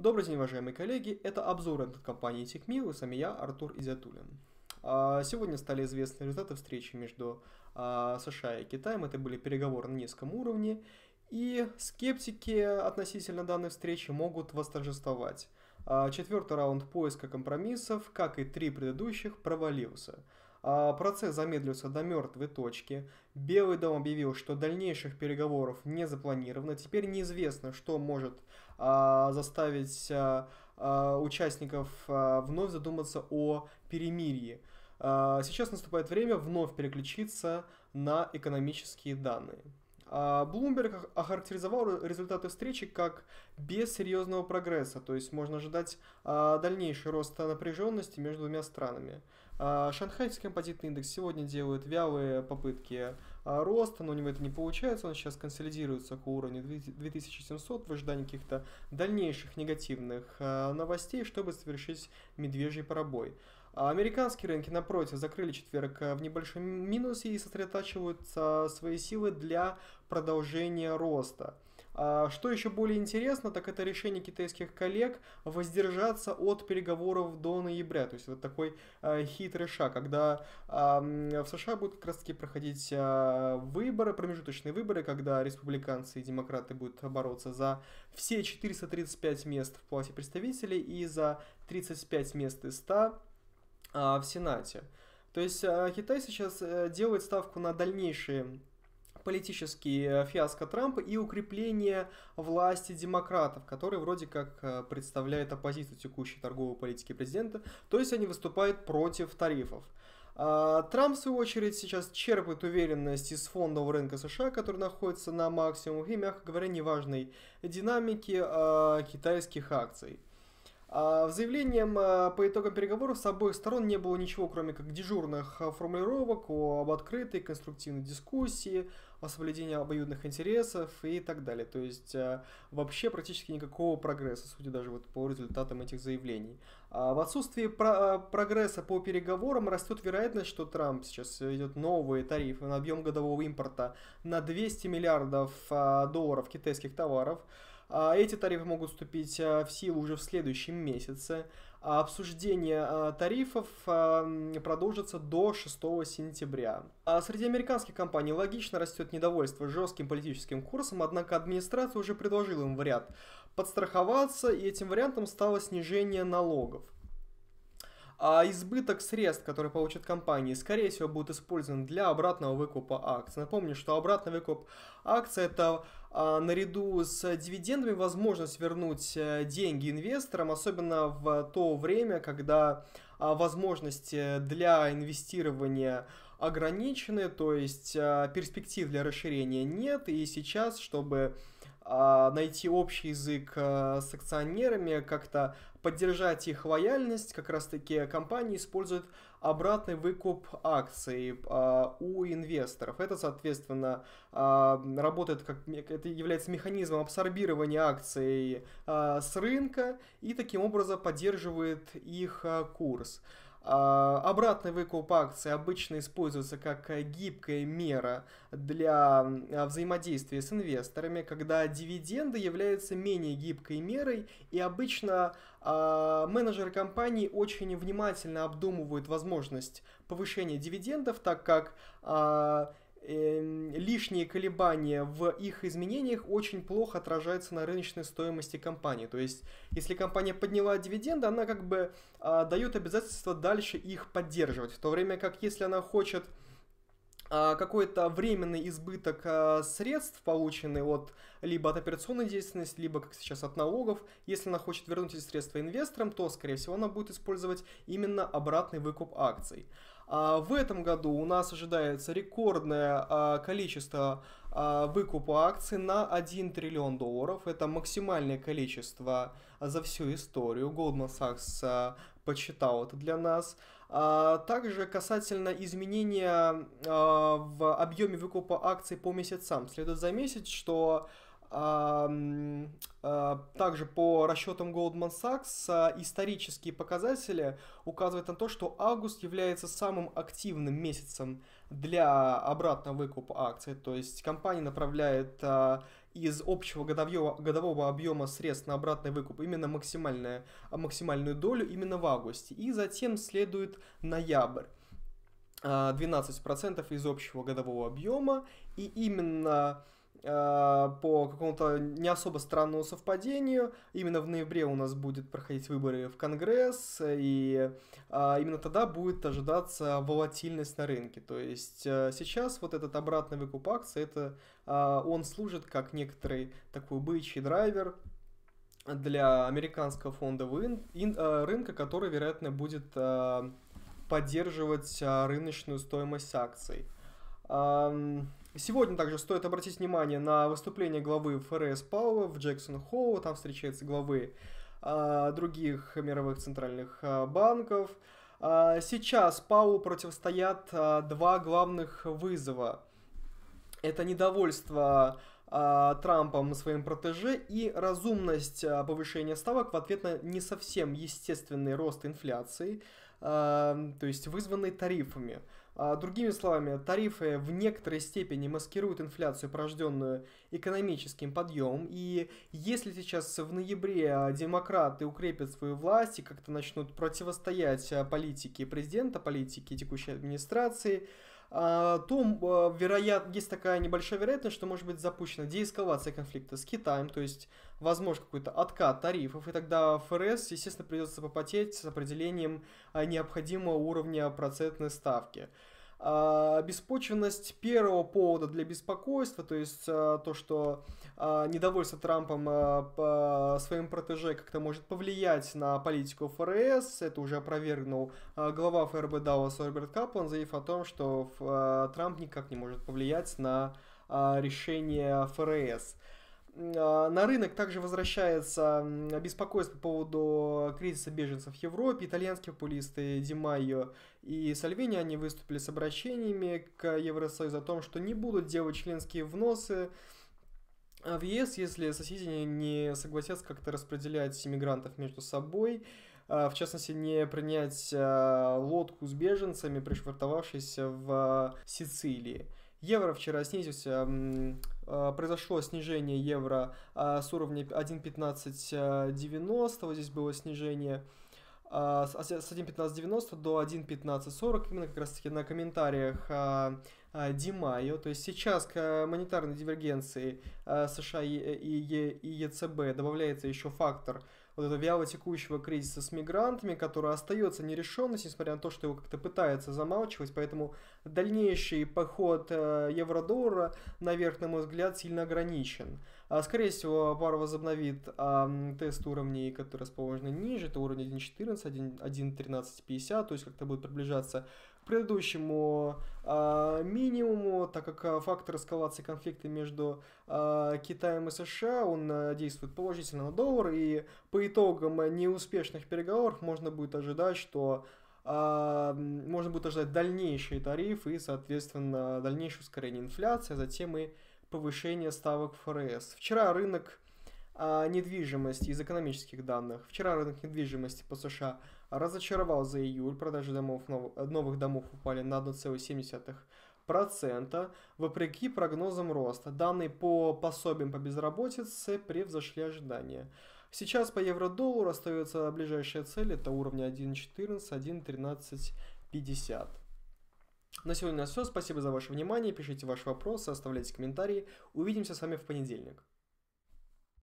Добрый день, уважаемые коллеги! Это обзор от компании TechMe, и сами я, Артур Изятулин. А, сегодня стали известны результаты встречи между а, США и Китаем. Это были переговоры на низком уровне, и скептики относительно данной встречи могут восторжествовать. А, четвертый раунд поиска компромиссов, как и три предыдущих, провалился. Процесс замедлился до мертвой точки. Белый дом объявил, что дальнейших переговоров не запланировано. Теперь неизвестно, что может а, заставить а, а, участников вновь задуматься о перемирии. Сейчас наступает время вновь переключиться на экономические данные. А, Блумберг охарактеризовал результаты встречи как без серьезного прогресса, то есть можно ожидать а, дальнейший рост напряженности между двумя странами. А, Шанхайский композитный индекс сегодня делает вялые попытки роста, но у него это не получается, он сейчас консолидируется к уровню 2700 в ожидании каких-то дальнейших негативных новостей, чтобы совершить медвежий пробой. А американские рынки, напротив, закрыли четверг э, в небольшом минусе и сосредотачивают э, свои силы для продолжения роста. А что еще более интересно, так это решение китайских коллег воздержаться от переговоров до ноября. То есть вот такой э, хитрый шаг, когда э, в США будут как раз таки проходить э, выборы, промежуточные выборы, когда республиканцы и демократы будут бороться за все 435 мест в Палате представителей и за 35 мест из 100 а, в Сенате. То есть а, Китай сейчас э, делает ставку на дальнейшие политические э, фиаско Трампа и укрепление власти демократов, которые вроде как э, представляют оппозицию текущей торговой политики президента, то есть они выступают против тарифов. А, Трамп, в свою очередь, сейчас черпает уверенность из фондового рынка США, который находится на максимуме и, мягко говоря, неважной динамики китайских акций. А, в заявлением а, по итогам переговоров с обоих сторон не было ничего, кроме как дежурных а, формулировок об открытой конструктивной дискуссии, о соблюдении обоюдных интересов и так далее. То есть вообще практически никакого прогресса, судя даже вот по результатам этих заявлений. В отсутствии про прогресса по переговорам растет вероятность, что Трамп сейчас ведет новые тарифы на объем годового импорта на 200 миллиардов долларов китайских товаров – а, эти тарифы могут вступить э, в силу уже в следующем месяце. А обсуждение э, тарифов э, продолжится до 6 сентября. А среди американских компаний логично растет недовольство жестким политическим курсом, однако администрация уже предложила им вариант подстраховаться, и этим вариантом стало снижение налогов. А избыток средств, которые получат компании, скорее всего, будет использован для обратного выкупа акций. Напомню, что обратный выкуп акций – это а, наряду с дивидендами возможность вернуть э, деньги инвесторам, особенно в то время, когда а, возможности для инвестирования ограничены, то есть а, перспектив для расширения нет, и сейчас, чтобы а, найти общий язык а, с акционерами, как-то поддержать их лояльность, как раз-таки компании используют обратный выкуп акций а, у инвесторов. Это, соответственно, работает как это является механизмом абсорбирования акций с рынка и таким образом поддерживает их курс. А, обратный выкуп акций обычно используется как э, гибкая мера для а, взаимодействия с инвесторами, когда дивиденды являются менее гибкой мерой, и обычно а, менеджеры компаний очень внимательно обдумывают возможность повышения дивидендов, так как Эм, лишние колебания в их изменениях очень плохо отражаются на рыночной стоимости компании. То есть, если компания подняла дивиденды, она как бы а, дает обязательство дальше их поддерживать. В то время как, если она хочет а, какой-то временный избыток а, средств, полученный от либо от операционной деятельности, либо, как сейчас, от налогов, если она хочет вернуть эти средства инвесторам, то, скорее всего, она будет использовать именно обратный выкуп акций. А, в этом году у нас ожидается рекордное а, количество а, выкупа акций на 1 триллион долларов. Это максимальное количество за всю историю. Goldman Sachs почитал это для нас. Также касательно изменения в объеме выкупа акций по месяцам. Следует заметить, что а, также по расчетам Goldman Sachs а, исторические показатели указывают на то, что август является самым активным месяцем для обратного выкупа акций. То есть компания направляет а, из общего годовьего, годового объема средств на обратный выкуп именно максимальную, максимальную долю именно в августе. И затем следует ноябрь. 12% из общего годового объема. И именно а, по какому-то не особо странному совпадению. Именно в ноябре у нас будет проходить выборы в Конгресс, и а, именно тогда будет ожидаться волатильность на рынке. То есть а, сейчас вот этот обратный выкуп акций, это, он служит как некоторый такой бычий драйвер, для американского фондового рынка, который, вероятно, будет поддерживать рыночную стоимость акций. Сегодня также стоит обратить внимание на выступление главы ФРС Пауэлла в Джексон Холл, там встречаются главы э, других мировых центральных э, банков. Э, сейчас Пау противостоят э, два главных вызова. Это недовольство Трампом своим протеже и разумность повышения ставок в ответ на не совсем естественный рост инфляции, то есть вызванный тарифами. А, другими словами, тарифы в некоторой степени маскируют инфляцию, порожденную экономическим подъемом. И если сейчас в ноябре а, демократы укрепят свою власть и как-то начнут противостоять а, политике президента, политике текущей администрации, а, то а, вероятно, есть такая небольшая вероятность, что может быть запущена деэскалация конфликта с Китаем, то есть возможно какой-то откат тарифов, и тогда ФРС, естественно, придется попотеть с определением а, необходимого уровня процентной ставки. А, беспочвенность первого повода для беспокойства, то есть а, то, что а, недовольство Трампом по своим протеже как-то может повлиять на политику ФРС, это уже опровергнул глава ФРБ Даллас Роберт Каплан, заявив о том, что Трамп никак не может повлиять на решение ФРС. А, на рынок также возвращается беспокойство по поводу кризиса беженцев в Европе. Итальянские популисты Димайо и Сальвини, они выступили с обращениями к Евросоюзу о том, что не будут делать членские вносы а, в ЕС, если соседи не согласятся как-то распределять иммигрантов между собой а, в частности, не принять лодку с беженцами, пришвартовавшись в Сицилии. Евро вчера снизился Э, произошло снижение евро э, с уровня 1.1590, э, вот здесь было снижение с 1.1590 а, до 1.1540, именно как раз таки на комментариях Димайо. То есть сейчас к монетарной дивергенции США и ЕЦБ добавляется еще фактор – вот этого вяло текущего кризиса с мигрантами, который остается нерешенность, несмотря на то, что его как-то пытается замалчивать, поэтому дальнейший поход э, евро-доллара наверх, на мой взгляд, сильно ограничен. А, скорее всего, пар возобновит а, тест уровней, которые расположены ниже, это уровень 1.14, 1.1350, то есть как-то будет приближаться к предыдущему а, минимуму, так как э, фактор эскалации конфликта между э, Китаем и США, он э, действует положительно на доллар, и по итогам неуспешных переговоров можно будет ожидать, что э, можно будет ожидать дальнейшие тарифы и, соответственно, дальнейшее ускорение инфляции, а затем и повышение ставок ФРС. Вчера рынок э, недвижимости из экономических данных. Вчера рынок недвижимости по США разочаровал за июль. Продажи домов, новых домов упали на 1,7% процента, Вопреки прогнозам роста, данные по пособиям по безработице превзошли ожидания. Сейчас по евро-доллару остается ближайшая цель, это уровни 1.14, 1.1350. На сегодня у нас все. Спасибо за ваше внимание. Пишите ваши вопросы, оставляйте комментарии. Увидимся с вами в понедельник.